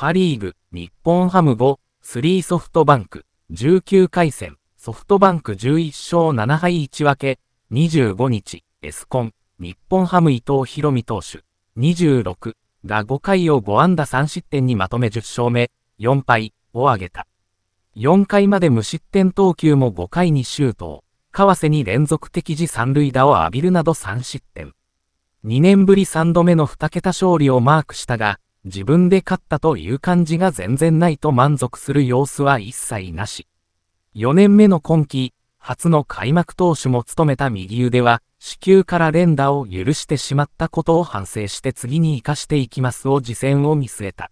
パリーグ、日本ハム5、3ソフトバンク、19回戦、ソフトバンク11勝7敗1分け、25日、エスコン、日本ハム伊藤博美投手、26が5回を5安打3失点にまとめ10勝目、4敗を挙げた。4回まで無失点投球も5回にシュートを、川瀬に連続的時三塁打を浴びるなど3失点。2年ぶり3度目の2桁勝利をマークしたが、自分で勝ったという感じが全然ないと満足する様子は一切なし。4年目の今季、初の開幕投手も務めた右腕は、死球から連打を許してしまったことを反省して次に生かしていきますを次戦を見据えた。